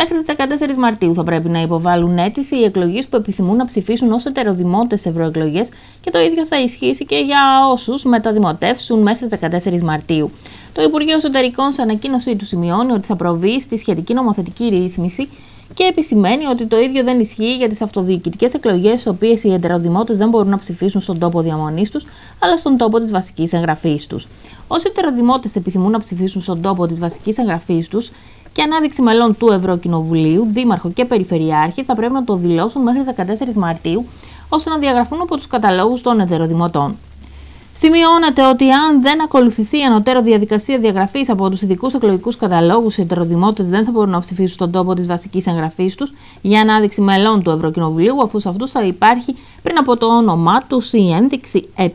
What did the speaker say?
Μέχρι τις 14 Μαρτίου θα πρέπει να υποβάλουν αίτηση οι εκλογείς που επιθυμούν να ψηφίσουν ως ετεροδημότες ευρωεκλογές και το ίδιο θα ισχύσει και για όσους μεταδημοτεύσουν μέχρι τις 14 Μαρτίου. Το Υπουργείο Εσωτερικών, σε ανακοίνωσή του, σημειώνει ότι θα προβεί στη σχετική νομοθετική ρύθμιση και επισημαίνει ότι το ίδιο δεν ισχύει για τις αυτοδιοικητικές εκλογές, στις οποίες οι ετεροδημότες δεν μπορούν να ψηφίσουν στον τόπο διαμονής τους, αλλά στον τόπο της βασικής εγγραφής τους. Όσοι ετεροδημότες επιθυμούν να ψηφίσουν στον τόπο της βασικής εγγραφής τους, και ανάδειξη μελών του Ευρωκοινοβουλίου, Δήμαρχο και Περιφερειάρχη θα πρέπει να το δηλώσουν μέχρι 14 Μαρτίου, ώστε να διαγραφούν από τους καταλόγους των εταιροδημότων. Σημειώνεται ότι αν δεν ακολουθηθεί η ανωτέρω διαδικασία διαγραφής από τους ειδικούς εκλογικούς καταλόγους, οι ετεροδημότες δεν θα μπορούν να ψηφίσουν στον τόπο της βασικής εγγραφής τους για ανάδειξη μελών του Ευρωκοινοβουλίου, αφού σε αυτούς θα υπάρχει πριν από το όνομά τους η ένδειξη ε.